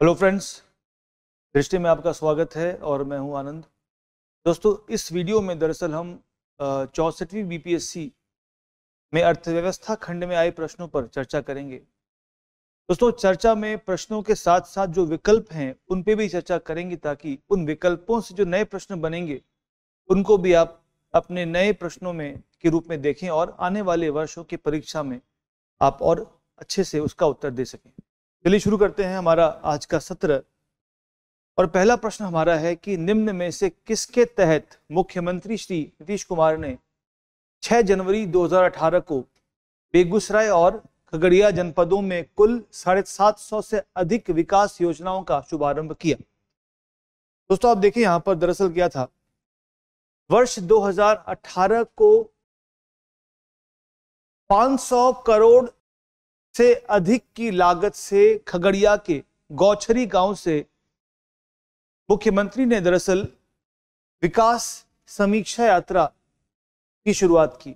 hello friends दृष्टि में आपका स्वागत है और मैं हूं आनंद दोस्तों इस वीडियो में दरअसल हम चौंसठवीं बीपीएससी में अर्थव्यवस्था खंड में आए प्रश्नों पर चर्चा करेंगे दोस्तों चर्चा में प्रश्नों के साथ साथ जो विकल्प हैं उन पे भी चर्चा करेंगे ताकि उन विकल्पों से जो नए प्रश्न बनेंगे उनको भी आप अपने नए प्रश्नों में के रूप में देखें और आने वाले वर्षों की परीक्षा में आप और अच्छे से उसका उत्तर दे सकें चलिए शुरू करते हैं हमारा आज का सत्र और पहला प्रश्न हमारा है कि निम्न में से किसके तहत मुख्यमंत्री श्री नीतीश कुमार ने 6 जनवरी 2018 को बेगूसराय और खगड़िया जनपदों में कुल साढ़े सात सौ से अधिक विकास योजनाओं का शुभारंभ किया दोस्तों आप देखिए यहाँ पर दरअसल क्या था वर्ष 2018 को 500 करोड़ से अधिक की लागत से खगड़िया के गौछरी गांव से मुख्यमंत्री ने दरअसल विकास समीक्षा यात्रा की शुरुआत की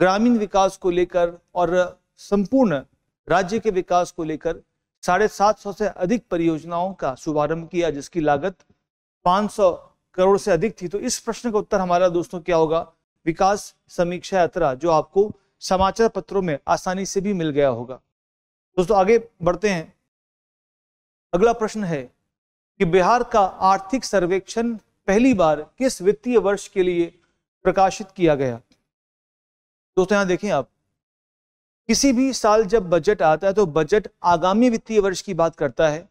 ग्रामीण विकास को लेकर और संपूर्ण राज्य के विकास को लेकर साढ़े सात सौ से अधिक परियोजनाओं का शुभारंभ किया जिसकी लागत 500 करोड़ से अधिक थी तो इस प्रश्न का उत्तर हमारा दोस्तों क्या होगा विकास समीक्षा यात्रा जो आपको समाचार पत्रों में आसानी से भी मिल गया होगा दोस्तों आगे बढ़ते हैं अगला प्रश्न है कि बिहार का आर्थिक सर्वेक्षण पहली बार किस वित्तीय वर्ष के लिए प्रकाशित किया गया दोस्तों यहां देखें आप किसी भी साल जब बजट आता है तो बजट आगामी वित्तीय वर्ष की बात करता है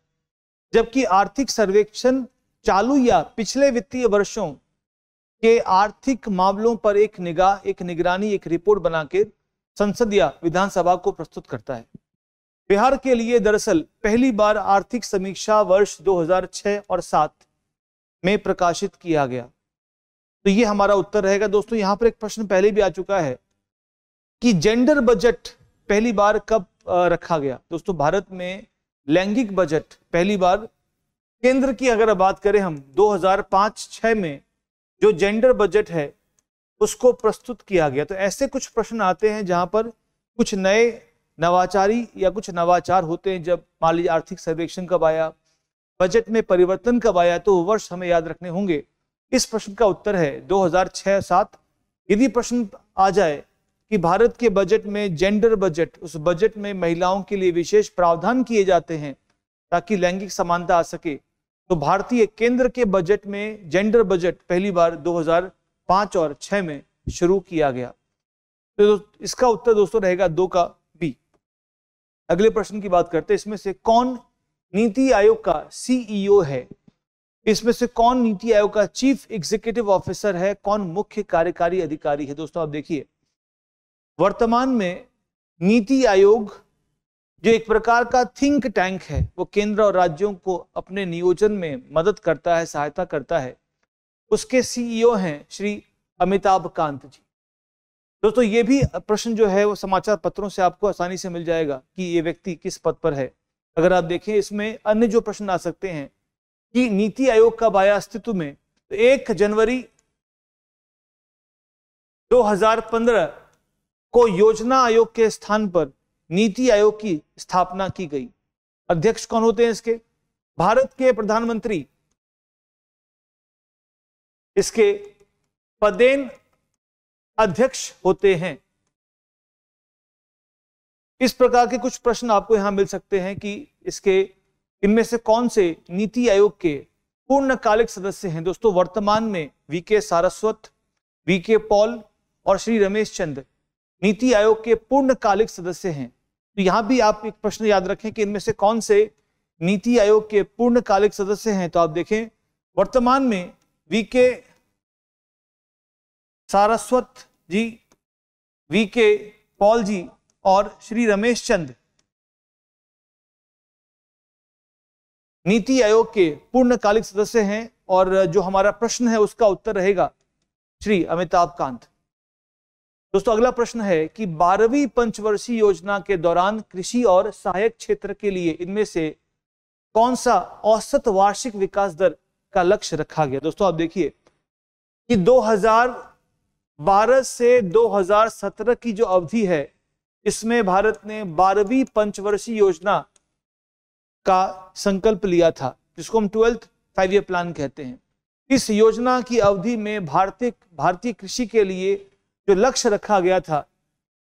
जबकि आर्थिक सर्वेक्षण चालू या पिछले वित्तीय वर्षों के आर्थिक मामलों पर एक निगाह एक निगरानी एक रिपोर्ट बनाकर संसद या विधानसभा को प्रस्तुत करता है बिहार के लिए दरअसल पहली बार आर्थिक समीक्षा वर्ष 2006 और 7 में प्रकाशित किया गया तो ये हमारा उत्तर रहेगा दोस्तों यहाँ पर एक प्रश्न पहले भी आ चुका है कि जेंडर बजट पहली बार कब रखा गया दोस्तों भारत में लैंगिक बजट पहली बार केंद्र की अगर बात करें हम 2005-6 में जो जेंडर बजट है उसको प्रस्तुत किया गया तो ऐसे कुछ प्रश्न आते हैं जहां पर कुछ नए नवाचारी या कुछ नवाचार होते हैं जब मान लीजिए आर्थिक सर्वेक्षण कब आया बजट में परिवर्तन कब आया तो वर्ष हमें याद रखने होंगे इस प्रश्न का उत्तर है 2006-7 यदि प्रश्न आ जाए कि भारत के बजट में जेंडर बजट उस बजट में महिलाओं के लिए विशेष प्रावधान किए जाते हैं ताकि लैंगिक समानता आ सके तो भारतीय केंद्र के बजट में जेंडर बजट पहली बार 2005 और 6 में शुरू किया गया तो इसका उत्तर दोस्तों रहेगा दो का बी अगले प्रश्न की बात करते इसमें से कौन नीति आयोग का सीईओ e है इसमें से कौन नीति आयोग का चीफ एग्जीक्यूटिव ऑफिसर है कौन मुख्य कार्यकारी अधिकारी है दोस्तों आप देखिए वर्तमान में नीति आयोग जो एक प्रकार का थिंक टैंक है वो केंद्र और राज्यों को अपने नियोजन में मदद करता है सहायता करता है उसके सीईओ e हैं श्री अमिताभ कांत जी दोस्तों ये भी प्रश्न जो है वो समाचार पत्रों से आपको आसानी से मिल जाएगा कि ये व्यक्ति किस पद पर है अगर आप देखें इसमें अन्य जो प्रश्न आ सकते हैं कि नीति आयोग का बाया अस्तित्व में तो एक जनवरी 2015 को योजना आयोग के स्थान पर नीति आयोग की स्थापना की गई अध्यक्ष कौन होते हैं इसके भारत के प्रधानमंत्री इसके पदेन अध्यक्ष होते हैं इस प्रकार के कुछ प्रश्न आपको यहां मिल सकते हैं कि इसके इनमें से कौन से नीति आयोग के पूर्णकालिक सदस्य हैं दोस्तों वर्तमान में V K Saraswat we K Paul और श्री रमेश चंद्र नीति आयोग के पूर्णकालिक सदस्य हैं तो यहाँ भी आप एक प्रश्न याद रखें कि इनमें से कौन से नीति आयोग के पूर्णकालिक सदस्य हैं तो आप देखें वर्तमान में V K Saraswat ji V K Paul ji और श्री रमेश चंद नीति आयोग के पूर्णकालिक सदस्य हैं और जो हमारा प्रश्न है उसका उत्तर रहेगा श्री अमिताभ कांत दोस्तों अगला प्रश्न है कि बारहवीं पंचवर्षीय योजना के दौरान कृषि और सहायक क्षेत्र के लिए इनमें से कौन सा औसत वार्षिक विकास दर का लक्ष्य रखा गया दोस्तों आप देखिए कि 2012 से 2017 की जो अवधि है इसमें भारत ने बारहवीं पंचवर्षीय योजना का संकल्प लिया था जिसको हम ट्वेल्थ फाइव ईयर प्लान कहते हैं इस योजना की अवधि में भारतीय भारतीय कृषि के लिए जो लक्ष्य रखा गया था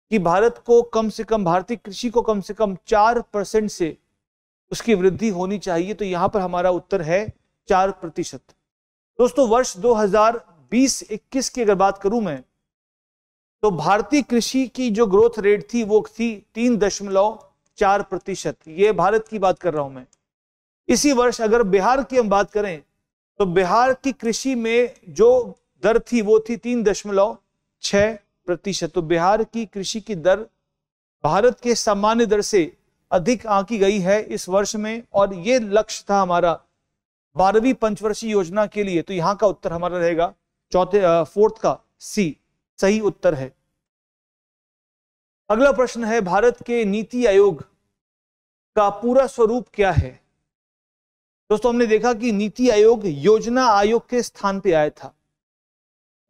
कि भारत को कम से कम भारतीय कृषि को कम से कम चार परसेंट से उसकी वृद्धि होनी चाहिए तो यहाँ पर हमारा उत्तर है चार प्रतिशत दोस्तों वर्ष 2020-21 की अगर बात करूं मैं तो भारतीय कृषि की जो ग्रोथ रेट थी वो थी तीन दशमलव चार प्रतिशत ये भारत की बात कर रहा हूं मैं इसी वर्ष अगर बिहार की हम बात करें तो बिहार की कृषि में जो दर थी वो थी तीन दशमलव छः प्रतिशत तो बिहार की कृषि की दर भारत के सामान्य दर से अधिक आंकी गई है इस वर्ष में और ये लक्ष्य था हमारा बारहवीं पंचवर्षीय योजना के लिए तो यहाँ का उत्तर हमारा रहेगा चौथे फोर्थ का सी सही उत्तर है अगला प्रश्न है भारत के नीति आयोग का पूरा स्वरूप क्या है दोस्तों हमने देखा कि नीति आयोग योजना आयोग के स्थान पे आया था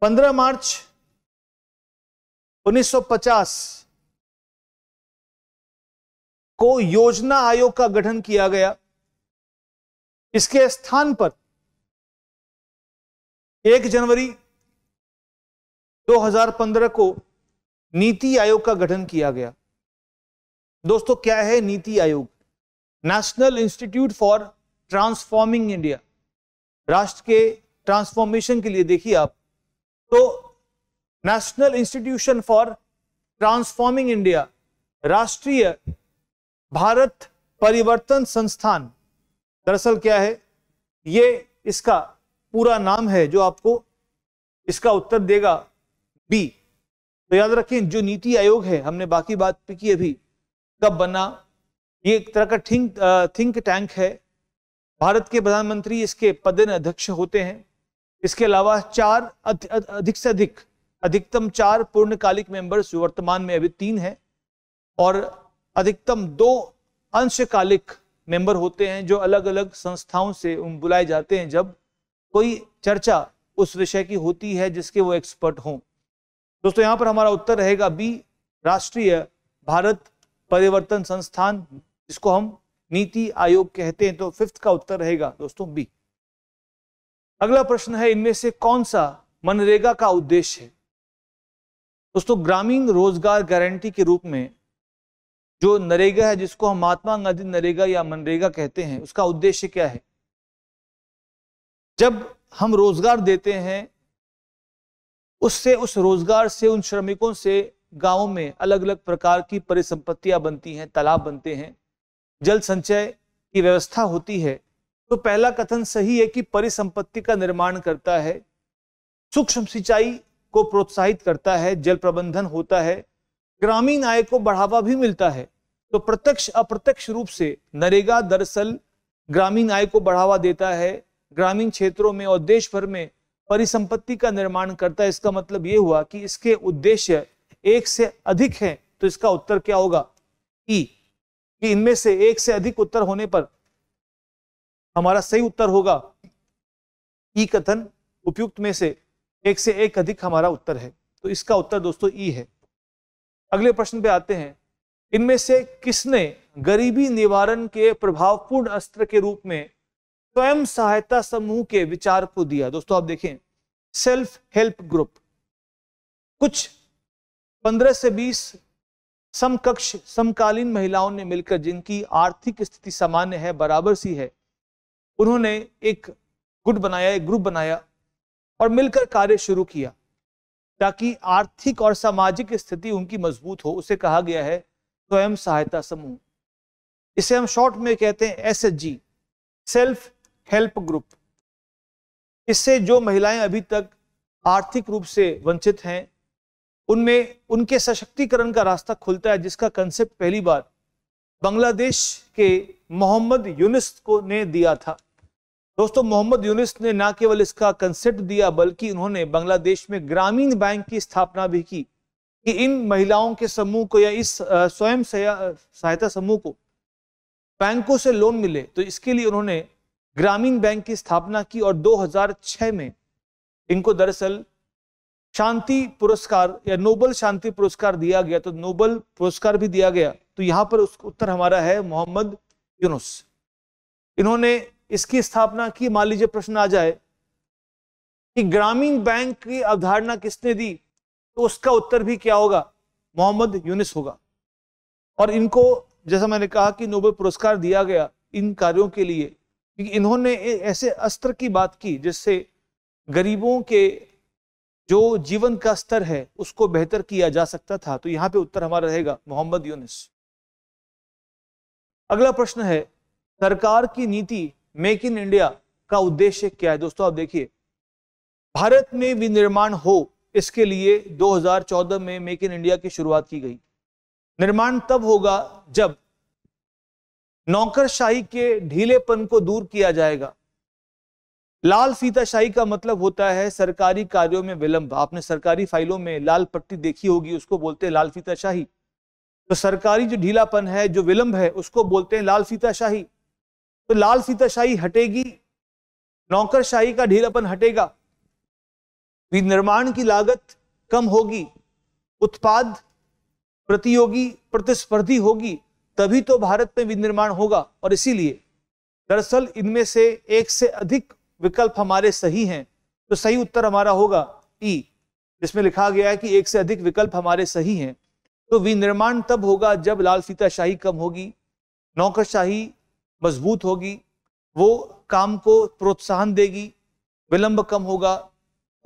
15 मार्च 1950 को योजना आयोग का गठन किया गया इसके स्थान पर 1 जनवरी 2015 को नीति आयोग का गठन किया गया दोस्तों क्या है Niti Aayog national institute for transforming India राष्ट्र के ट्रांसफॉर्मेशन के लिए देखिए आप तो national institution for transforming India राष्ट्रीय भारत परिवर्तन संस्थान दरअसल क्या है ये इसका पूरा नाम है जो आपको इसका उत्तर देगा बी तो याद रखें जो नीति आयोग है हमने बाकी बात भी की अभी कब बना ये एक तरह का थिंक थिंक टैंक है भारत के प्रधानमंत्री इसके पदन अध्यक्ष होते हैं इसके अलावा चार अधिक से अधिक अधिकतम चार पूर्णकालिक मेंबर्स वर्तमान में अभी तीन हैं और अधिकतम दो अंशकालिक मेंबर होते हैं जो अलग अलग संस्थाओं से बुलाए जाते हैं जब कोई चर्चा उस विषय की होती है जिसके वो एक्सपर्ट हों दोस्तों यहाँ पर हमारा उत्तर रहेगा बी राष्ट्रीय भारत परिवर्तन संस्थान जिसको हम नीति आयोग कहते हैं तो फिफ्थ का उत्तर रहेगा दोस्तों बी अगला प्रश्न है इनमें से कौन सा मनरेगा का उद्देश्य है दोस्तों ग्रामीण रोजगार गारंटी के रूप में जो नरेगा है जिसको हम महात्मा गांधी नरेगा या मनरेगा कहते हैं उसका उद्देश्य क्या है जब हम रोजगार देते हैं उससे उस रोजगार से उन श्रमिकों से गांवों में अलग अलग प्रकार की परिसंपत्तियां बनती हैं तालाब बनते हैं जल संचय की व्यवस्था होती है तो पहला कथन सही है कि परिसंपत्ति का निर्माण करता है सूक्ष्म सिंचाई को प्रोत्साहित करता है जल प्रबंधन होता है ग्रामीण आय को बढ़ावा भी मिलता है तो प्रत्यक्ष अप्रत्यक्ष रूप से नरेगा दरअसल ग्रामीण आय को बढ़ावा देता है ग्रामीण क्षेत्रों में और देश भर में परिसंपत्ति का निर्माण करता है इसका मतलब ये हुआ कि इसके उद्देश्य एक से अधिक है तो इसका उत्तर क्या होगा ई कि इनमें से एक से अधिक उत्तर होने पर हमारा सही उत्तर होगा ई कथन उपयुक्त में से एक से एक अधिक हमारा उत्तर है तो इसका उत्तर दोस्तों ई है अगले प्रश्न पे आते हैं इनमें से किसने गरीबी निवारण के प्रभावपूर्ण अस्त्र के रूप में स्वयं सहायता समूह के विचार को दिया दोस्तों आप देखें सेल्फ हेल्प ग्रुप कुछ 15 से 20 समकक्ष समकालीन महिलाओं ने मिलकर जिनकी आर्थिक स्थिति सामान्य है बराबर सी है उन्होंने एक गुट बनाया एक ग्रुप बनाया और मिलकर कार्य शुरू किया ताकि आर्थिक और सामाजिक स्थिति उनकी मजबूत हो उसे कहा गया है स्वयं सहायता समूह इसे हम शॉर्ट में कहते हैं एस सेल्फ हेल्प ग्रुप इससे जो महिलाएं अभी तक आर्थिक रूप से वंचित हैं उनमें उनके सशक्तिकरण का रास्ता खुलता है जिसका कंसेप्ट पहली बार बांग्लादेश के मोहम्मद यूनिस को ने दिया था दोस्तों मोहम्मद यूनिस ने ना केवल इसका कंसेप्ट दिया बल्कि उन्होंने बांग्लादेश में ग्रामीण बैंक की स्थापना भी की कि इन महिलाओं के समूह को या इस स्वयं सहायता समूह को बैंकों से लोन मिले तो इसके लिए उन्होंने ग्रामीण बैंक की स्थापना की और 2006 में इनको दरअसल शांति पुरस्कार या नोबल शांति पुरस्कार दिया गया तो नोबल पुरस्कार भी दिया गया तो यहाँ पर उसका उत्तर हमारा है मोहम्मद यूनुस इन्होंने इसकी स्थापना की मान लीजिए प्रश्न आ जाए कि ग्रामीण बैंक की अवधारणा किसने दी तो उसका उत्तर भी क्या होगा मोहम्मद यूनिस होगा और इनको जैसा मैंने कहा कि नोबेल पुरस्कार दिया गया इन कार्यों के लिए क्योंकि इन्होंने ऐसे अस्त्र की बात की जिससे गरीबों के जो जीवन का स्तर है उसको बेहतर किया जा सकता था तो यहाँ पे उत्तर हमारा रहेगा मोहम्मद यूनिस अगला प्रश्न है सरकार की नीति मेक इन इंडिया का उद्देश्य क्या है दोस्तों आप देखिए भारत में विनिर्माण हो इसके लिए 2014 में मेक इन इंडिया की शुरुआत की गई निर्माण तब होगा जब नौकरशाही के ढीलेपन को दूर किया जाएगा लाल फीताशाही का मतलब होता है सरकारी कार्यों में विलंब आपने सरकारी फाइलों में लाल पट्टी देखी होगी उसको बोलते हैं लाल फीताशाही तो सरकारी जो ढीलापन है जो विलंब है उसको बोलते हैं लाल फीताशाही तो लाल सीताशाही हटेगी नौकरशाही का ढीलापन हटेगा विनिर्माण की लागत कम होगी उत्पाद प्रतियोगी प्रतिस्पर्धी होगी तभी तो भारत में विनिर्माण होगा और इसीलिए दरअसल इनमें से एक से अधिक विकल्प हमारे सही हैं तो सही उत्तर हमारा होगा ई e, जिसमें लिखा गया है कि एक से अधिक विकल्प हमारे सही हैं तो विनिर्माण तब होगा जब लाल सीताशाही कम होगी नौकरशाही मजबूत होगी वो काम को प्रोत्साहन देगी विलंब कम होगा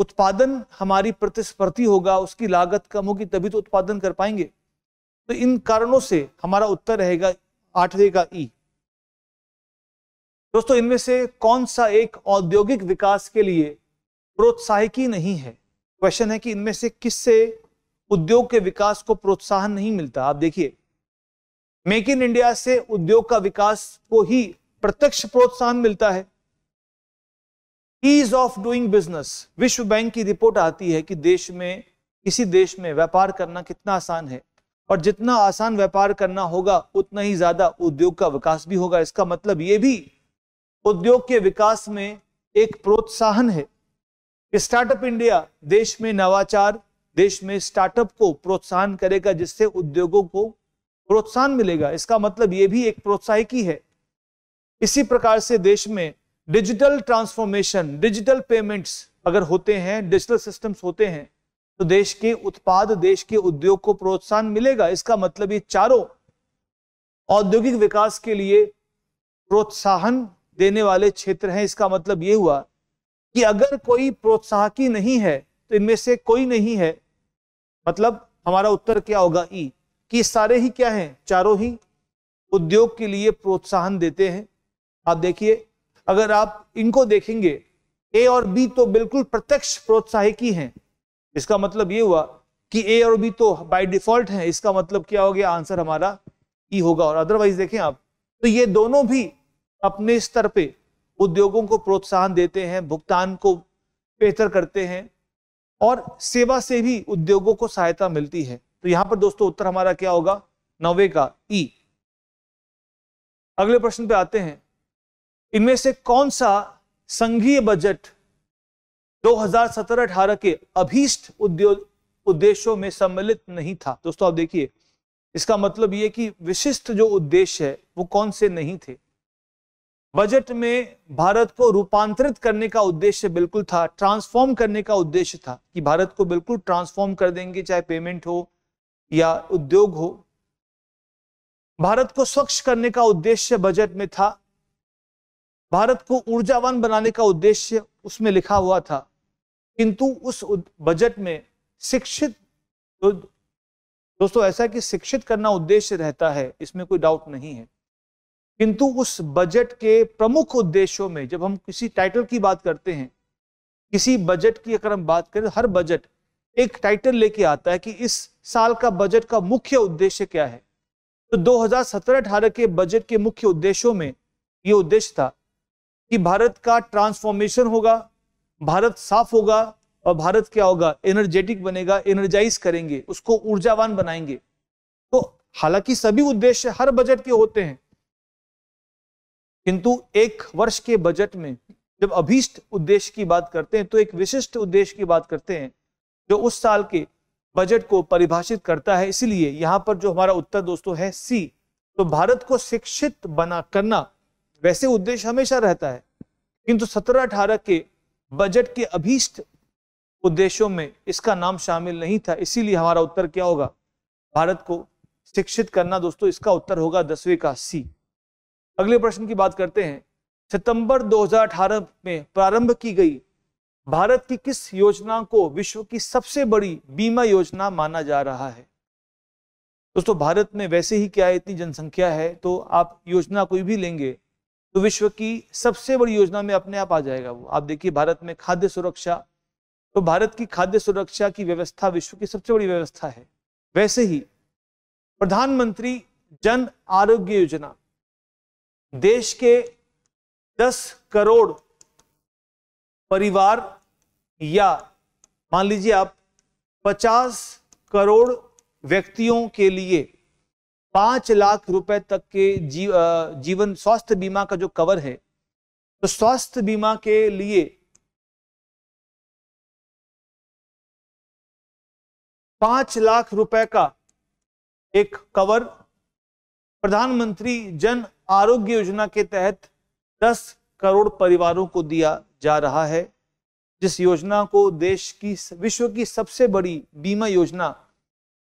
उत्पादन हमारी प्रतिस्पर्धी होगा उसकी लागत कम होगी तभी तो उत्पादन कर पाएंगे तो इन कारणों से हमारा उत्तर रहेगा आठवें का ई दोस्तों इनमें से कौन सा एक औद्योगिक विकास के लिए प्रोत्साहिकी नहीं है क्वेश्चन है कि इनमें से किससे उद्योग के विकास को प्रोत्साहन नहीं मिलता आप देखिए मेक इन इंडिया से उद्योग का विकास को ही प्रत्यक्ष प्रोत्साहन मिलता है ईज ऑफ डूइंग बिजनेस विश्व बैंक की रिपोर्ट आती है कि देश में किसी देश में व्यापार करना कितना आसान है और जितना आसान व्यापार करना होगा उतना ही ज्यादा उद्योग का विकास भी होगा इसका मतलब ये भी उद्योग के विकास में एक प्रोत्साहन है स्टार्टअप इंडिया देश में नवाचार देश में स्टार्टअप को प्रोत्साहन करेगा जिससे उद्योगों को प्रोत्साहन मिलेगा इसका मतलब ये भी एक प्रोत्साहिकी है इसी प्रकार से देश में डिजिटल ट्रांसफॉर्मेशन डिजिटल पेमेंट्स अगर होते हैं डिजिटल सिस्टम्स होते हैं तो देश के उत्पाद देश के उद्योग को प्रोत्साहन मिलेगा इसका मतलब ये चारों औद्योगिक विकास के लिए प्रोत्साहन देने वाले क्षेत्र हैं इसका मतलब ये हुआ कि अगर कोई प्रोत्साहकी नहीं है तो इनमें से कोई नहीं है मतलब हमारा उत्तर क्या होगा ई कि सारे ही क्या हैं चारों ही उद्योग के लिए प्रोत्साहन देते हैं आप देखिए अगर आप इनको देखेंगे ए और बी तो बिल्कुल प्रत्यक्ष प्रोत्साहित ही हैं इसका मतलब ये हुआ कि ए और बी तो बाय डिफॉल्ट हैं इसका मतलब क्या हो गया आंसर हमारा ई e होगा और अदरवाइज देखें आप तो ये दोनों भी अपने स्तर पे उद्योगों को प्रोत्साहन देते हैं भुगतान को बेहतर करते हैं और सेवा से भी उद्योगों को सहायता मिलती है तो यहां पर दोस्तों उत्तर हमारा क्या होगा नौवे का ई अगले प्रश्न पे आते हैं इनमें से कौन सा संघीय बजट 2017-18 के अभीष्ट उद्देश्यों में सम्मिलित नहीं था दोस्तों आप देखिए इसका मतलब यह कि विशिष्ट जो उद्देश्य है वो कौन से नहीं थे बजट में भारत को रूपांतरित करने का उद्देश्य बिल्कुल था ट्रांसफॉर्म करने का उद्देश्य था कि भारत को बिल्कुल ट्रांसफॉर्म कर देंगे चाहे पेमेंट हो या उद्योग हो भारत को स्वच्छ करने का उद्देश्य बजट में था भारत को ऊर्जावान बनाने का उद्देश्य उसमें लिखा हुआ था किंतु उस बजट में शिक्षित तो दोस्तों ऐसा कि शिक्षित करना उद्देश्य रहता है इसमें कोई डाउट नहीं है किंतु उस बजट के प्रमुख उद्देश्यों में जब हम किसी टाइटल की बात करते हैं किसी बजट की अगर हम बात करें हर बजट एक टाइटल लेके आता है कि इस साल का बजट का मुख्य उद्देश्य क्या है तो 2017-18 के बजट के मुख्य उद्देश्यों में ये उद्देश्य था कि भारत का ट्रांसफॉर्मेशन होगा भारत साफ होगा और भारत क्या होगा एनर्जेटिक बनेगा एनर्जाइज करेंगे उसको ऊर्जावान बनाएंगे तो हालांकि सभी उद्देश्य हर बजट के होते हैं किंतु एक वर्ष के बजट में जब अभीष्ट उद्देश्य की बात करते हैं तो एक विशिष्ट उद्देश्य की बात करते हैं जो उस साल के बजट को परिभाषित करता है इसलिए यहाँ पर जो हमारा उत्तर दोस्तों है सी तो भारत को शिक्षित बना करना वैसे उद्देश्य हमेशा रहता है किंतु सत्रह अठारह के बजट के अभीष्ट उद्देश्यों में इसका नाम शामिल नहीं था इसीलिए हमारा उत्तर क्या होगा भारत को शिक्षित करना दोस्तों इसका उत्तर होगा दसवीं का सी अगले प्रश्न की बात करते हैं सितंबर 2018 में प्रारंभ की गई भारत की किस योजना को विश्व की सबसे बड़ी बीमा योजना माना जा रहा है दोस्तों भारत में वैसे ही क्या है इतनी जनसंख्या है तो आप योजना कोई भी लेंगे तो विश्व की सबसे बड़ी योजना में अपने आप आ जाएगा वो आप देखिए भारत में खाद्य सुरक्षा तो भारत की खाद्य सुरक्षा की व्यवस्था विश्व की सबसे बड़ी व्यवस्था है वैसे ही प्रधानमंत्री जन आरोग्य योजना देश के 10 करोड़ परिवार या मान लीजिए आप 50 करोड़ व्यक्तियों के लिए पांच लाख रुपए तक के जी, जीवन स्वास्थ्य बीमा का जो कवर है तो स्वास्थ्य बीमा के लिए पांच लाख रुपए का एक कवर प्रधानमंत्री जन आरोग्य योजना के तहत दस करोड़ परिवारों को दिया जा रहा है जिस योजना को देश की विश्व की सबसे बड़ी बीमा योजना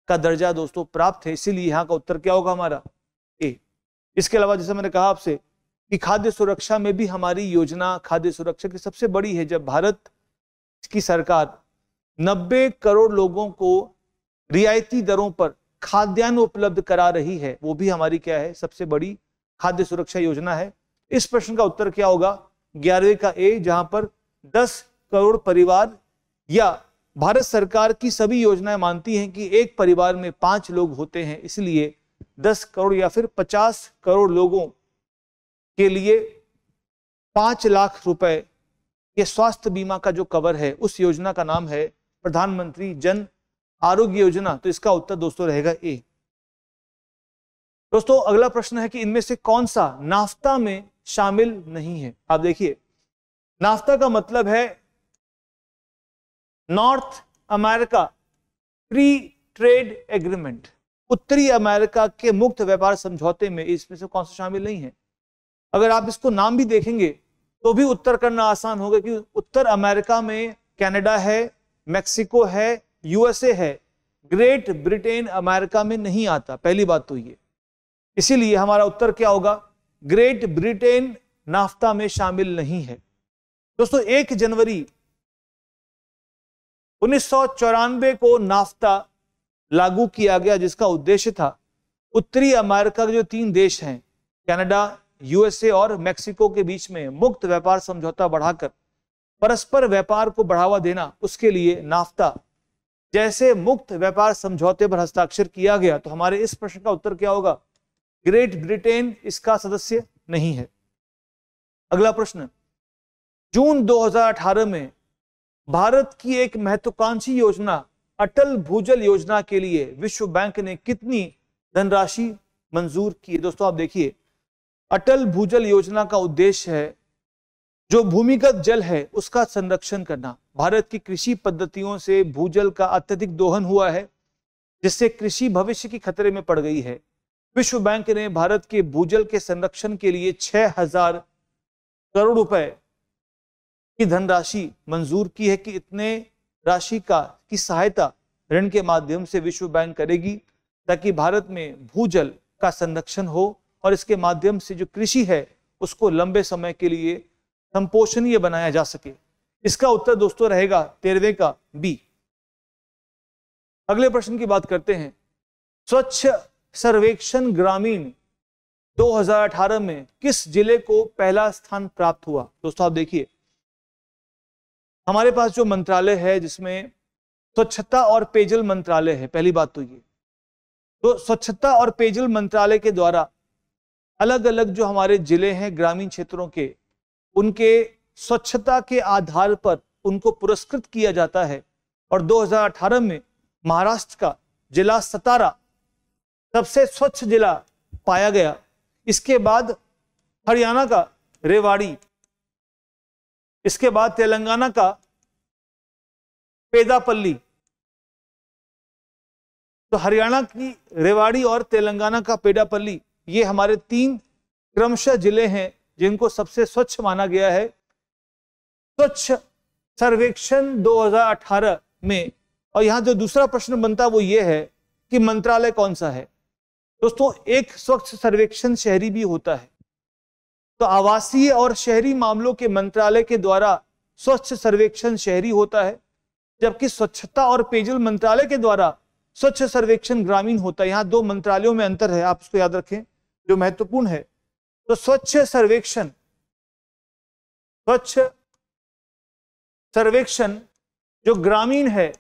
का दर्जा दोस्तों प्राप्त है इसीलिए यहाँ का उत्तर क्या होगा हमारा ए इसके अलावा जैसे मैंने कहा आपसे कि खाद्य सुरक्षा में भी हमारी योजना खाद्य सुरक्षा की सबसे बड़ी है जब भारत की सरकार 90 करोड़ लोगों को रियायती दरों पर खाद्यान्न उपलब्ध करा रही है वो भी हमारी क्या है सबसे बड़ी खाद्य सुरक्षा योजना है इस प्रश्न का उत्तर क्या होगा ग्यारहवें का ए जहां पर दस करोड़ परिवार या भारत सरकार की सभी योजनाएं मानती हैं कि एक परिवार में पांच लोग होते हैं इसलिए दस करोड़ या फिर पचास करोड़ लोगों के लिए पांच लाख रुपए के स्वास्थ्य बीमा का जो कवर है उस योजना का नाम है प्रधानमंत्री जन आरोग्य योजना तो इसका उत्तर दोस्तों रहेगा ए दोस्तों अगला प्रश्न है कि इनमें से कौन सा नाफ्ता में शामिल नहीं है आप देखिए नाफ्ता का मतलब है north America free trade agreement उत्तरी अमेरिका के मुक्त व्यापार समझौते में इसमें से कौन सा शामिल नहीं है अगर आप इसको नाम भी देखेंगे तो भी उत्तर करना आसान होगा कि उत्तर अमेरिका में कनाडा है मेक्सिको है यूएसए है ग्रेट ब्रिटेन अमेरिका में नहीं आता पहली बात तो ये इसीलिए हमारा उत्तर क्या होगा ग्रेट ब्रिटेन नाफ्ता में शामिल नहीं है दोस्तों एक जनवरी उन्नीस को नाफ्ता लागू किया गया जिसका उद्देश्य था उत्तरी अमेरिका के जो तीन देश हैं कनाडा यूएसए और मेक्सिको के बीच में मुक्त व्यापार समझौता बढ़ाकर परस्पर व्यापार को बढ़ावा देना उसके लिए नाफ्ता जैसे मुक्त व्यापार समझौते पर हस्ताक्षर किया गया तो हमारे इस प्रश्न का उत्तर क्या होगा ग्रेट ब्रिटेन इसका सदस्य नहीं है अगला प्रश्न जून 2018 में भारत की एक महत्वाकांक्षी योजना अटल भूजल योजना के लिए विश्व बैंक ने कितनी धनराशि मंजूर की है दोस्तों आप देखिए अटल भूजल योजना का उद्देश्य है जो भूमिगत जल है उसका संरक्षण करना भारत की कृषि पद्धतियों से भूजल का अत्यधिक दोहन हुआ है जिससे कृषि भविष्य की खतरे में पड़ गई है विश्व बैंक ने भारत के भूजल के संरक्षण के लिए 6000 करोड़ रुपए की धनराशि मंजूर की है कि इतने राशि का की सहायता ऋण के माध्यम से विश्व बैंक करेगी ताकि भारत में भूजल का संरक्षण हो और इसके माध्यम से जो कृषि है उसको लंबे समय के लिए संपोषणीय बनाया जा सके इसका उत्तर दोस्तों रहेगा तेरहवे का बी अगले प्रश्न की बात करते हैं स्वच्छ सर्वेक्षण ग्रामीण 2018 में किस जिले को पहला स्थान प्राप्त हुआ दोस्तों आप देखिए हमारे पास जो मंत्रालय है जिसमें स्वच्छता और पेयजल मंत्रालय है पहली बात तो ये तो स्वच्छता और पेयजल मंत्रालय के द्वारा अलग अलग जो हमारे जिले हैं ग्रामीण क्षेत्रों के उनके स्वच्छता के आधार पर उनको पुरस्कृत किया जाता है और 2018 में महाराष्ट्र का जिला सतारा सबसे स्वच्छ जिला पाया गया इसके बाद हरियाणा का रेवाड़ी इसके बाद तेलंगाना का पेदापल्ली तो हरियाणा की रेवाड़ी और तेलंगाना का पेडापल्ली ये हमारे तीन क्रमशः जिले हैं जिनको सबसे स्वच्छ माना गया है स्वच्छ सर्वेक्षण 2018 में और यहाँ जो दूसरा प्रश्न बनता वो ये है कि मंत्रालय कौन सा है दोस्तों एक स्वच्छ सर्वेक्षण शहरी भी होता है तो आवासीय और शहरी मामलों के मंत्रालय के द्वारा स्वच्छ सर्वेक्षण शहरी होता है जबकि स्वच्छता और पेयजल मंत्रालय के द्वारा स्वच्छ सर्वेक्षण ग्रामीण होता है यहाँ दो मंत्रालयों में अंतर है आप उसको याद रखें जो महत्वपूर्ण है तो स्वच्छ सर्वेक्षण स्वच्छ सर्वेक्षण जो ग्रामीण है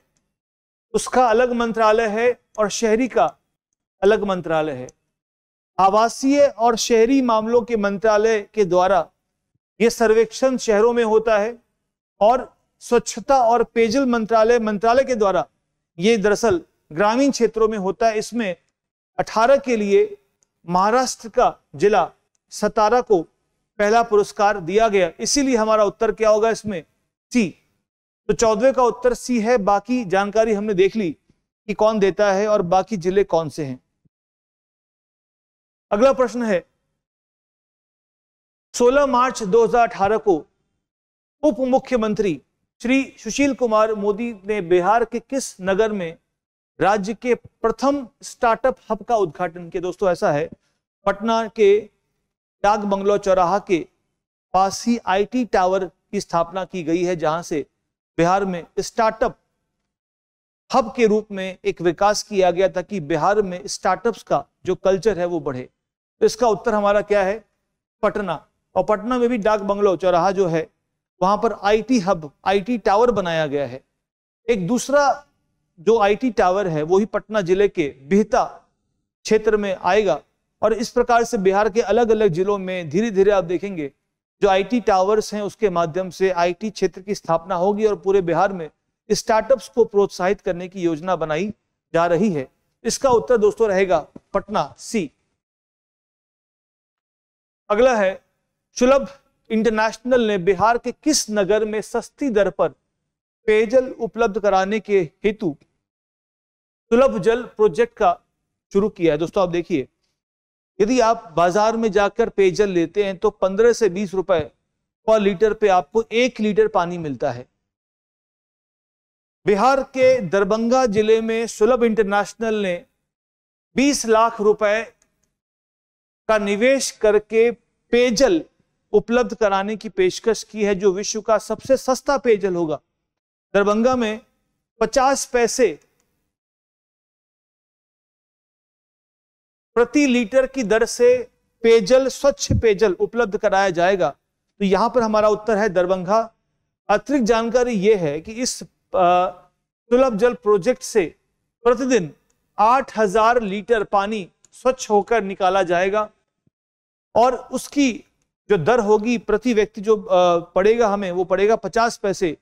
उसका अलग मंत्रालय है और शहरी का अलग मंत्रालय है आवासीय और शहरी मामलों के मंत्रालय के द्वारा ये सर्वेक्षण शहरों में होता है और स्वच्छता और पेयजल मंत्रालय मंत्रालय के द्वारा ये दरअसल ग्रामीण क्षेत्रों में होता है इसमें 18 के लिए महाराष्ट्र का जिला सतारा को पहला पुरस्कार दिया गया इसीलिए हमारा उत्तर क्या होगा इसमें सी तो चौदवे का उत्तर सी है बाकी जानकारी हमने देख ली कि कौन देता है और बाकी जिले कौन से हैं अगला प्रश्न है 16 मार्च 2018 को उप मुख्यमंत्री श्री सुशील कुमार मोदी ने बिहार के किस नगर में राज्य के प्रथम स्टार्टअप हब का उद्घाटन किया दोस्तों ऐसा है पटना के डाक बंगलो चौराहा के पास ही आईटी टावर की स्थापना की गई है जहां से बिहार में स्टार्टअप हब के रूप में एक विकास किया गया था कि बिहार में स्टार्टअप्स का जो कल्चर है वो बढ़े तो इसका उत्तर हमारा क्या है पटना और पटना में भी डाक बंगलो चौराहा जो है वहां पर आईटी हब आईटी टावर बनाया गया है एक दूसरा जो आईटी टावर है वो ही पटना जिले के बिहता क्षेत्र में आएगा और इस प्रकार से बिहार के अलग अलग जिलों में धीरे धीरे आप देखेंगे जो आईटी टावर्स हैं उसके माध्यम से आईटी क्षेत्र की स्थापना होगी और पूरे बिहार में स्टार्टअप्स को प्रोत्साहित करने की योजना बनाई जा रही है इसका उत्तर दोस्तों रहेगा पटना सी अगला है सुलभ इंटरनेशनल ने बिहार के किस नगर में सस्ती दर पर पेयजल उपलब्ध कराने के हेतु सुलभ जल प्रोजेक्ट का शुरू किया है दोस्तों आप देखिए यदि आप बाजार में जाकर पेयजल लेते हैं तो 15 से 20 रुपए पर लीटर पे आपको एक लीटर पानी मिलता है बिहार के दरभंगा जिले में सुलभ इंटरनेशनल ने 20 लाख रुपए का निवेश करके पेयजल उपलब्ध कराने की पेशकश की है जो विश्व का सबसे सस्ता पेयजल होगा दरभंगा में 50 पैसे प्रति लीटर की दर से पेयजल स्वच्छ पेयजल उपलब्ध कराया जाएगा तो यहां पर हमारा उत्तर है दरभंगा अतिरिक्त जानकारी यह है कि इस सुलभ जल प्रोजेक्ट से प्रतिदिन 8000 लीटर पानी स्वच्छ होकर निकाला जाएगा और उसकी जो दर होगी प्रति व्यक्ति जो पड़ेगा हमें वो पड़ेगा 50 पैसे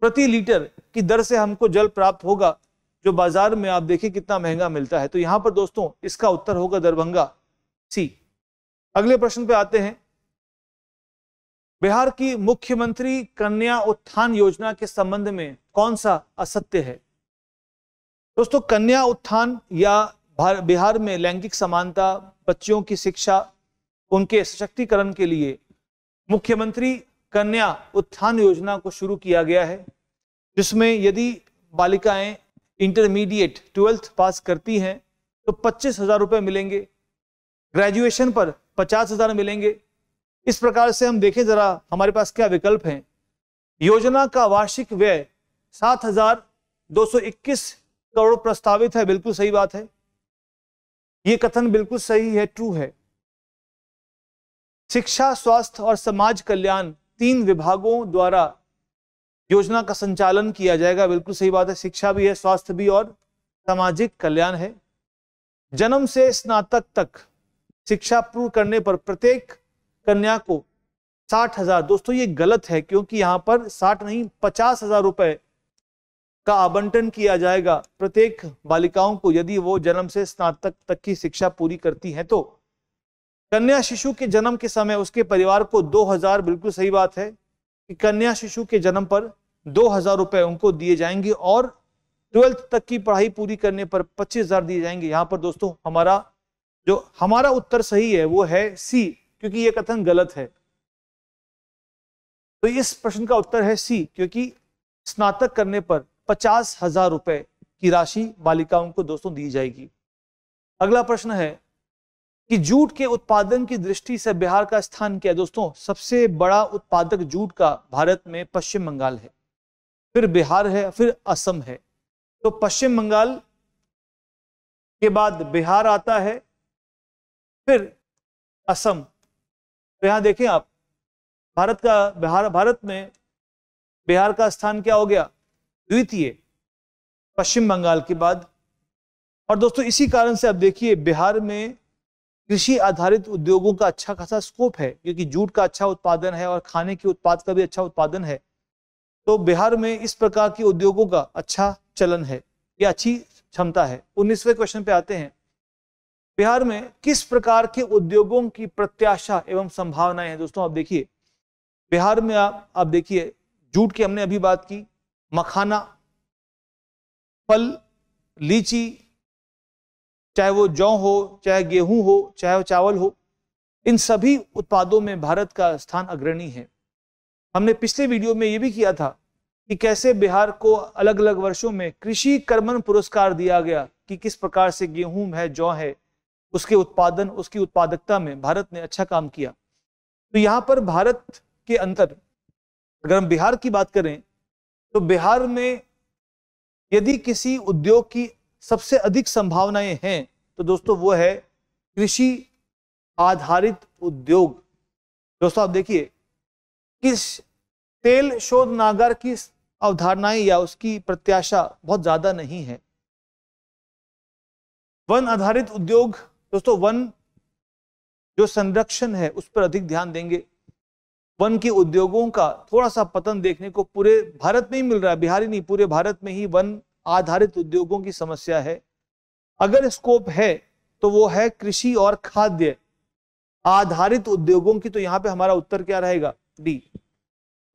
प्रति लीटर की दर से हमको जल प्राप्त होगा जो बाजार में आप देखिए कितना महंगा मिलता है तो यहाँ पर दोस्तों इसका उत्तर होगा दरभंगा सी अगले प्रश्न पे आते हैं बिहार की मुख्यमंत्री कन्या उत्थान योजना के संबंध में कौन सा असत्य है दोस्तों कन्या उत्थान या बिहार में लैंगिक समानता बच्चियों की शिक्षा उनके सशक्तिकरण के लिए मुख्यमंत्री कन्या उत्थान योजना को शुरू किया गया है जिसमें यदि बालिकाएं इंटरमीडिएट ट्वेल्थ पास करती हैं तो पच्चीस हजार रुपये मिलेंगे ग्रेजुएशन पर पचास हजार मिलेंगे इस प्रकार से हम देखें जरा हमारे पास क्या विकल्प हैं योजना का वार्षिक व्यय सात हजार दो सौ इक्कीस करोड़ प्रस्तावित है बिल्कुल सही बात है ये कथन बिल्कुल सही है ट्रू है शिक्षा स्वास्थ्य और समाज कल्याण तीन विभागों द्वारा योजना का संचालन किया जाएगा बिल्कुल सही बात है शिक्षा भी है स्वास्थ्य भी और सामाजिक कल्याण है जन्म से स्नातक तक शिक्षा पूर्ण करने पर प्रत्येक कन्या को साठ हजार दोस्तों ये गलत है क्योंकि यहाँ पर साठ नहीं पचास हजार रुपए का आवंटन किया जाएगा प्रत्येक बालिकाओं को यदि वो जन्म से स्नातक तक की शिक्षा पूरी करती है तो कन्या शिशु के जन्म के समय उसके परिवार को दो हजार बिल्कुल सही बात है कि कन्या शिशु के जन्म पर दो हजार रुपए उनको दिए जाएंगे और ट्वेल्थ तक की पढ़ाई पूरी करने पर पच्चीस हजार दिए जाएंगे यहाँ पर दोस्तों हमारा जो हमारा उत्तर सही है वो है सी क्योंकि यह कथन गलत है तो इस प्रश्न का उत्तर है सी क्योंकि स्नातक करने पर पचास हजार रुपए की राशि बालिकाओं को दोस्तों दी जाएगी अगला प्रश्न है कि जूट के उत्पादन की दृष्टि से बिहार का स्थान क्या है दोस्तों सबसे बड़ा उत्पादक जूट का भारत में पश्चिम बंगाल है फिर बिहार है फिर असम है तो पश्चिम बंगाल के बाद बिहार आता है फिर असम तो यहाँ देखें आप भारत का बिहार भारत में बिहार का स्थान क्या हो गया द्वितीय पश्चिम बंगाल के बाद और दोस्तों इसी कारण से आप देखिए बिहार में कृषि आधारित उद्योगों का अच्छा खासा स्कोप है क्योंकि जूट का अच्छा उत्पादन है और खाने के उत्पाद का भी अच्छा उत्पादन है तो बिहार में इस प्रकार के उद्योगों का अच्छा चलन है या अच्छी क्षमता है उन्नीसवें क्वेश्चन पे आते हैं बिहार में किस प्रकार के उद्योगों की प्रत्याशा एवं संभावनाएं हैं दोस्तों आप देखिए बिहार में आप आप देखिए जूट की हमने अभी बात की मखाना फल लीची चाहे वो जौ हो चाहे गेहूं हो चाहे वो चावल हो इन सभी उत्पादों में भारत का स्थान अग्रणी है हमने पिछले वीडियो में ये भी किया था कि कैसे बिहार को अलग अलग वर्षों में कृषि कर्मन पुरस्कार दिया गया कि किस प्रकार से गेहूं है जौ है उसके उत्पादन उसकी उत्पादकता में भारत ने अच्छा काम किया तो यहाँ पर भारत के अंतर अगर हम बिहार की बात करें तो बिहार में यदि किसी उद्योग की सबसे अधिक संभावनाएं हैं तो दोस्तों वो है कृषि आधारित उद्योग दोस्तों आप देखिए किस तेल शोध नागार की अवधारणाएं या उसकी प्रत्याशा बहुत ज्यादा नहीं है वन आधारित उद्योग दोस्तों वन जो संरक्षण है उस पर अधिक ध्यान देंगे वन के उद्योगों का थोड़ा सा पतन देखने को पूरे भारत में ही मिल रहा है बिहार ही नहीं पूरे भारत में ही वन आधारित उद्योगों की समस्या है अगर स्कोप है तो वो है कृषि और खाद्य आधारित उद्योगों की तो यहाँ पे हमारा उत्तर क्या रहेगा डी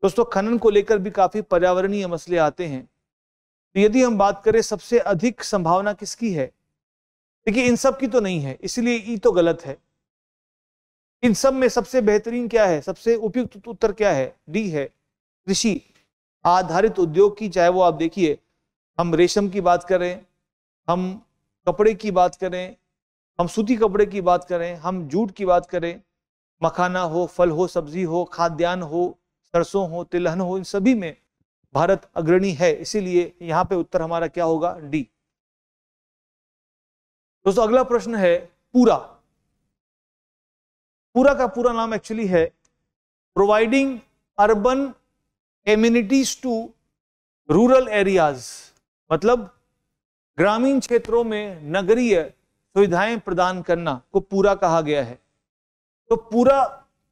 दोस्तों खनन को लेकर भी काफी पर्यावरणीय मसले आते हैं तो यदि हम बात करें सबसे अधिक संभावना किसकी है देखिए इन सब की तो नहीं है इसलिए ई तो गलत है इन सब में सबसे बेहतरीन क्या है सबसे उपयुक्त उत्तर क्या है डी है कृषि आधारित उद्योग की चाहे वो आप देखिए हम रेशम की बात करें हम कपड़े की बात करें हम सूती कपड़े की बात करें हम जूट की बात करें मखाना हो फल हो सब्जी हो खाद्यान्न हो सरसों हो तिलहन हो इन सभी में भारत अग्रणी है इसीलिए यहाँ पे उत्तर हमारा क्या होगा डी दोस्तों अगला प्रश्न है पूरा पूरा का पूरा नाम एक्चुअली है providing urban amenities to rural areas मतलब ग्रामीण क्षेत्रों में नगरीय सुविधाएं प्रदान करना को पूरा कहा गया है तो पूरा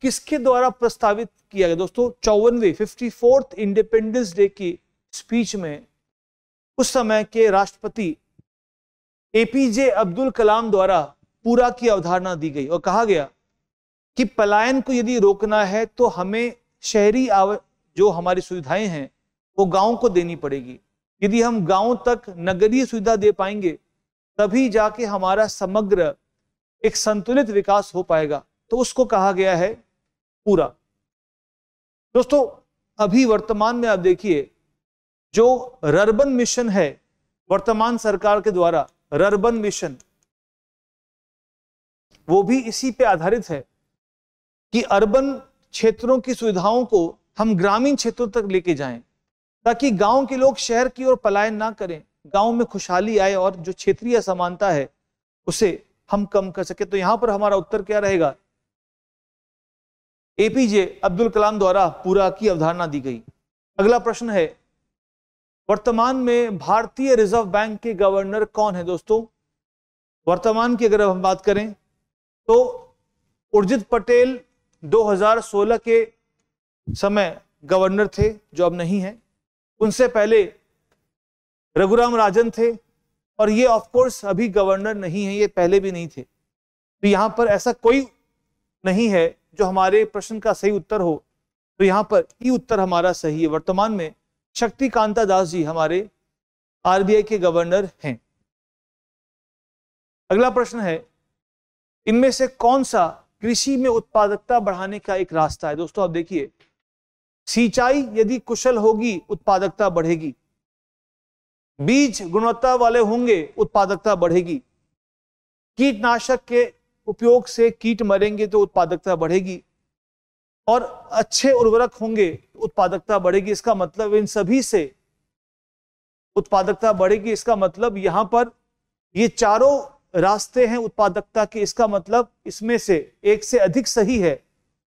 किसके द्वारा प्रस्तावित किया गया दोस्तों चौवनवे फिफ्टी फोर्थ इंडिपेंडेंस डे की स्पीच में उस समय के राष्ट्रपति एपीजे अब्दुल कलाम द्वारा पूरा की अवधारणा दी गई और कहा गया कि पलायन को यदि रोकना है तो हमें शहरी आव... जो हमारी सुविधाएं हैं वो गाँव को देनी पड़ेगी यदि हम गाँव तक नगरीय सुविधा दे पाएंगे तभी जाके हमारा समग्र एक संतुलित विकास हो पाएगा तो उसको कहा गया है पूरा दोस्तों अभी वर्तमान में आप देखिए जो रर्बन मिशन है वर्तमान सरकार के द्वारा रर्बन मिशन वो भी इसी पे आधारित है कि अर्बन क्षेत्रों की सुविधाओं को हम ग्रामीण क्षेत्रों तक लेके जाएं ताकि गांव के लोग शहर की ओर पलायन ना करें गांव में खुशहाली आए और जो क्षेत्रीय असमानता है उसे हम कम कर सके तो यहां पर हमारा उत्तर क्या रहेगा एपीजे अब्दुल कलाम द्वारा पूरा की अवधारणा दी गई अगला प्रश्न है वर्तमान में भारतीय रिजर्व बैंक के गवर्नर कौन है दोस्तों वर्तमान की अगर हम बात करें तो उर्जित पटेल 2016 के समय गवर्नर थे जो अब नहीं है उनसे पहले रघुराम राजन थे और ये ऑफ कोर्स अभी गवर्नर नहीं है ये पहले भी नहीं थे तो यहाँ पर ऐसा कोई नहीं है जो हमारे प्रश्न का सही उत्तर हो तो यहाँ पर ई उत्तर हमारा सही है वर्तमान में शक्ति कांता दास जी हमारे आरबीआई के गवर्नर हैं अगला प्रश्न है इनमें से कौन सा कृषि में उत्पादकता बढ़ाने का एक रास्ता है दोस्तों आप देखिए सिंचाई यदि कुशल होगी उत्पादकता बढ़ेगी बीज गुणवत्ता वाले होंगे उत्पादकता बढ़ेगी कीटनाशक के उपयोग से कीट मरेंगे तो उत्पादकता बढ़ेगी और अच्छे उर्वरक होंगे उत्पादकता बढ़ेगी इसका मतलब इन सभी से उत्पादकता बढ़ेगी इसका मतलब यहां पर ये चारों रास्ते हैं उत्पादकता के इसका मतलब इसमें से एक से अधिक सही है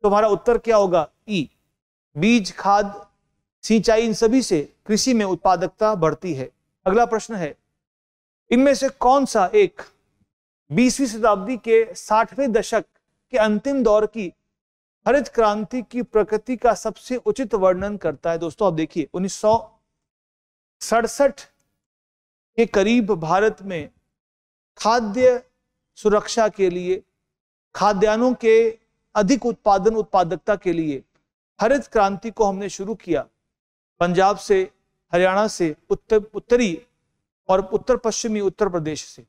तो हमारा उत्तर क्या होगा ई बीज खाद सिंचाई इन सभी से कृषि में उत्पादकता बढ़ती है अगला प्रश्न है इनमें से कौन सा एक बीसवीं शताब्दी के साठवें दशक के अंतिम दौर की हरित क्रांति की प्रकृति का सबसे उचित वर्णन करता है दोस्तों आप देखिए उन्नीस के करीब भारत में खाद्य सुरक्षा के लिए खाद्यान्नों के अधिक उत्पादन उत्पादकता के लिए हरित क्रांति को हमने शुरू किया पंजाब से हरियाणा से उत्तर उत्तरी और उत्तर पश्चिमी उत्तर प्रदेश से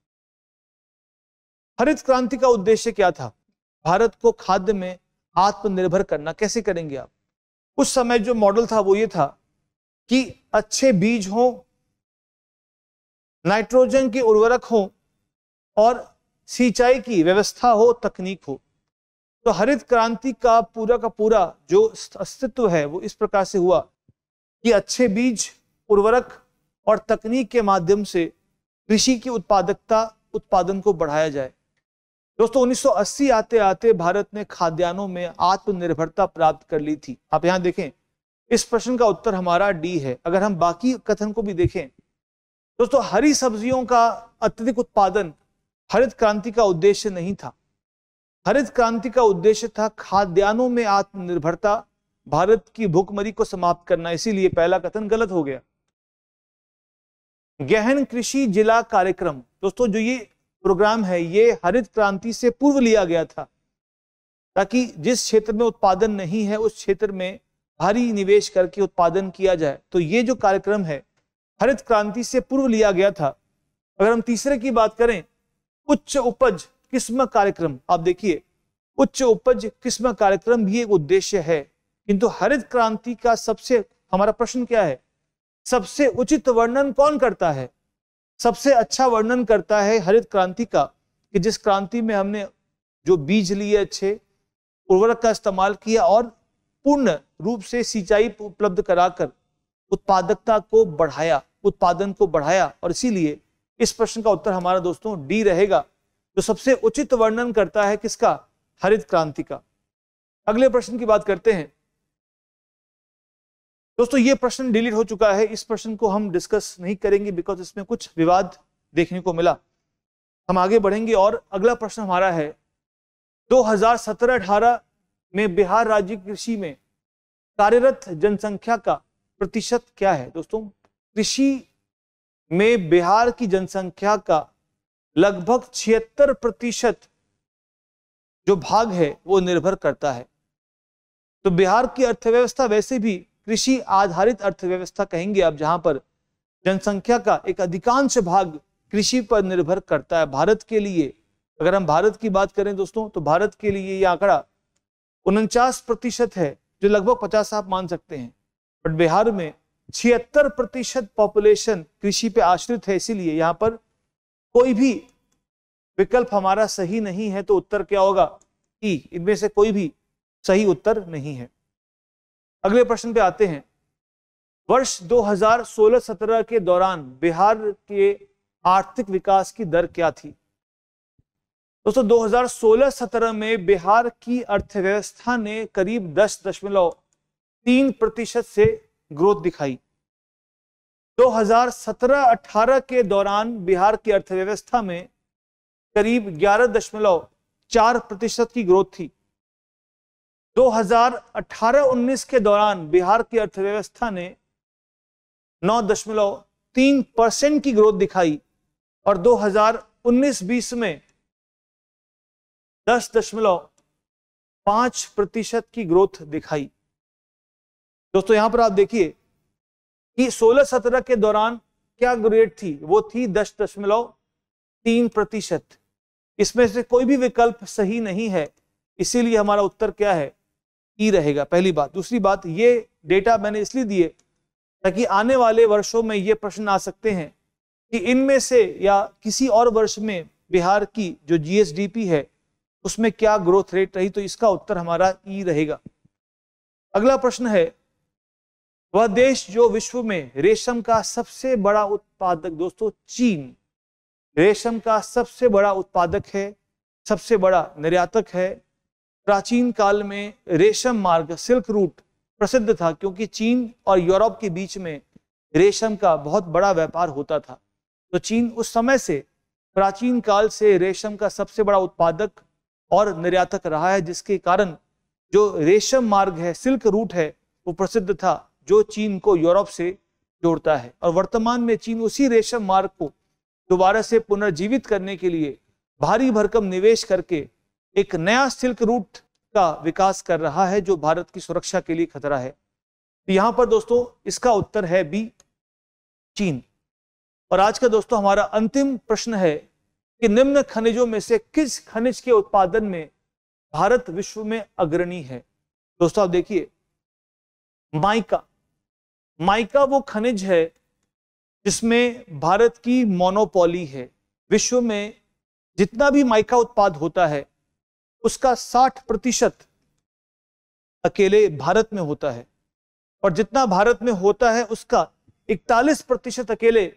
हरित क्रांति का उद्देश्य क्या था भारत को खाद्य में आत्मनिर्भर करना कैसे करेंगे आप उस समय जो मॉडल था वो ये था कि अच्छे बीज हों नाइट्रोजन के उर्वरक हो और सिंचाई की व्यवस्था हो तकनीक हो तो हरित क्रांति का पूरा का पूरा जो अस्तित्व है वो इस प्रकार से हुआ कि अच्छे बीज उर्वरक और तकनीक के माध्यम से कृषि की उत्पादकता उत्पादन को बढ़ाया जाए दोस्तों 1980 आते आते भारत ने खाद्यान्नों में आत्मनिर्भरता प्राप्त कर ली थी आप यहां देखें इस प्रश्न का उत्तर हमारा डी है अगर हम बाकी कथन को भी देखें दोस्तों हरी सब्जियों का अत्यधिक उत्पादन हरित क्रांति का उद्देश्य नहीं था हरित क्रांति का उद्देश्य था खाद्यान्नों में आत्मनिर्भरता भारत की भूखमरी को समाप्त करना इसीलिए पहला कथन गलत हो गया गहन कृषि जिला कार्यक्रम दोस्तों जो ये प्रोग्राम है ये हरित क्रांति से पूर्व लिया गया था ताकि जिस क्षेत्र में उत्पादन नहीं है उस क्षेत्र में भारी निवेश करके उत्पादन किया जाए तो ये जो कार्यक्रम है हरित क्रांति से पूर्व लिया गया था अगर हम तीसरे की बात करें उच्च उपज किस्म कार्यक्रम आप देखिए उच्च उपज किस्म कार्यक्रम भी एक उद्देश्य है किंतु हरित क्रांति का सबसे हमारा प्रश्न क्या है सबसे उचित वर्णन कौन करता है सबसे अच्छा वर्णन करता है हरित क्रांति का कि जिस क्रांति में हमने जो बीज लिए अच्छे उर्वरक का इस्तेमाल किया और पूर्ण रूप से सिंचाई उपलब्ध कराकर उत्पादकता को बढ़ाया उत्पादन को बढ़ाया और इसीलिए इस प्रश्न का उत्तर हमारा दोस्तों डी रहेगा जो सबसे उचित वर्णन करता है किसका हरित क्रांति का अगले प्रश्न की बात करते हैं दोस्तों ये प्रश्न डिलीट हो चुका है इस प्रश्न को हम डिस्कस नहीं करेंगे बिकॉज इसमें कुछ विवाद देखने को मिला हम आगे बढ़ेंगे और अगला प्रश्न हमारा है 2017-18 में बिहार राज्य कृषि में कार्यरत जनसंख्या का प्रतिशत क्या है दोस्तों कृषि में बिहार की जनसंख्या का लगभग छिहत्तर प्रतिशत जो भाग है वो निर्भर करता है तो बिहार की अर्थव्यवस्था वैसे भी कृषि आधारित अर्थव्यवस्था कहेंगे आप जहां पर जनसंख्या का एक अधिकांश भाग कृषि पर निर्भर करता है भारत के लिए अगर हम भारत की बात करें दोस्तों तो भारत के लिए ये आंकड़ा उनचास प्रतिशत है जो लगभग पचास आप मान सकते हैं बट बिहार में छिहत्तर प्रतिशत पॉपुलेशन कृषि पे आश्रित है इसीलिए यहाँ पर कोई भी विकल्प हमारा सही नहीं है तो उत्तर क्या होगा ई इनमें से कोई भी सही उत्तर नहीं है अगले प्रश्न पे आते हैं वर्ष 2016-17 के दौरान बिहार के आर्थिक विकास की दर क्या थी दोस्तों 2016-17 में बिहार की अर्थव्यवस्था ने करीब दस दशमलव तीन प्रतिशत से ग्रोथ दिखाई 2017-18 के दौरान बिहार की अर्थव्यवस्था में करीब ग्यारह दशमलव चार प्रतिशत की ग्रोथ थी 2018-19 के दौरान बिहार की अर्थव्यवस्था ने 9.3 परसेंट की ग्रोथ दिखाई और 2019-20 में 10.5 प्रतिशत की ग्रोथ दिखाई दोस्तों यहां पर आप देखिए कि 16-17 के दौरान क्या ग्रेड थी वो थी 10.3 प्रतिशत इसमें से कोई भी विकल्प सही नहीं है इसीलिए हमारा उत्तर क्या है ही रहेगा पहली बात दूसरी बात ये डेटा मैंने इसलिए दिए ताकि आने वाले वर्षों में ये प्रश्न आ सकते हैं कि इनमें से या किसी और वर्ष में बिहार की जो जीएसडीपी है उसमें क्या ग्रोथ रेट रही तो इसका उत्तर हमारा ई e रहेगा अगला प्रश्न है वह देश जो विश्व में रेशम का सबसे बड़ा उत्पादक दोस्तों चीन रेशम का सबसे बड़ा उत्पादक है सबसे बड़ा निर्यातक है प्राचीन काल में रेशम मार्ग सिल्क रूट प्रसिद्ध था क्योंकि चीन और यूरोप के बीच में रेशम का बहुत बड़ा व्यापार होता था तो चीन उस समय से प्राचीन काल से रेशम का सबसे बड़ा उत्पादक और निर्यातक रहा है जिसके कारण जो रेशम मार्ग है सिल्क रूट है वो प्रसिद्ध था जो चीन को यूरोप से जोड़ता है और वर्तमान में चीन उसी रेशम मार्ग को दोबारा से पुनर्जीवित करने के लिए भारी भरकम निवेश करके एक नया सिल्क रूट का विकास कर रहा है जो भारत की सुरक्षा के लिए खतरा है तो यहां पर दोस्तों इसका उत्तर है बी चीन और आज का दोस्तों हमारा अंतिम प्रश्न है कि निम्न खनिजों में से किस खनिज के उत्पादन में भारत विश्व में अग्रणी है दोस्तों आप देखिए माइका माइका वो खनिज है जिसमें भारत की मोनोपोली है विश्व में जितना भी माइका उत्पाद होता है उसका 60 प्रतिशत अकेले भारत में होता है और जितना भारत में होता है उसका 41 प्रतिशत अकेले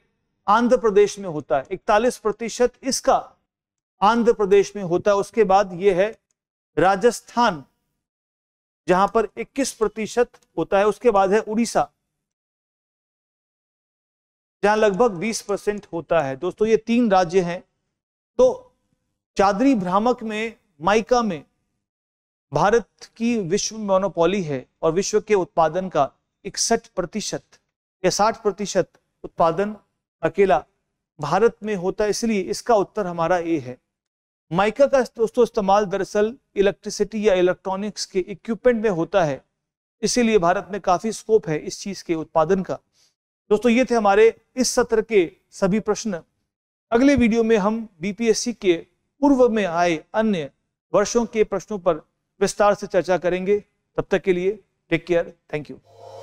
आंध्र प्रदेश में होता है 41 प्रतिशत इसका आंध्र प्रदेश में होता है उसके बाद यह है राजस्थान जहां पर 21 प्रतिशत होता है उसके बाद है उड़ीसा जहां लगभग 20 परसेंट होता है दोस्तों ये तीन राज्य हैं तो चादरी भ्रामक में माइका में भारत की विश्व मोनोपोली है और विश्व के उत्पादन का इकसठ प्रतिशत या साठ प्रतिशत उत्पादन अकेला भारत में होता है इसलिए इसका उत्तर हमारा ए है माइका का दोस्तों इस्तेमाल दरअसल इलेक्ट्रिसिटी या इलेक्ट्रॉनिक्स के इक्विपमेंट में होता है इसीलिए भारत में काफी स्कोप है इस चीज के उत्पादन का दोस्तों ये थे हमारे इस सत्र के सभी प्रश्न अगले वीडियो में हम बीपीएससी के पूर्व में आए अन्य वर्षों के प्रश्नों पर विस्तार से चर्चा करेंगे तब तक के लिए टेक केयर थैंक यू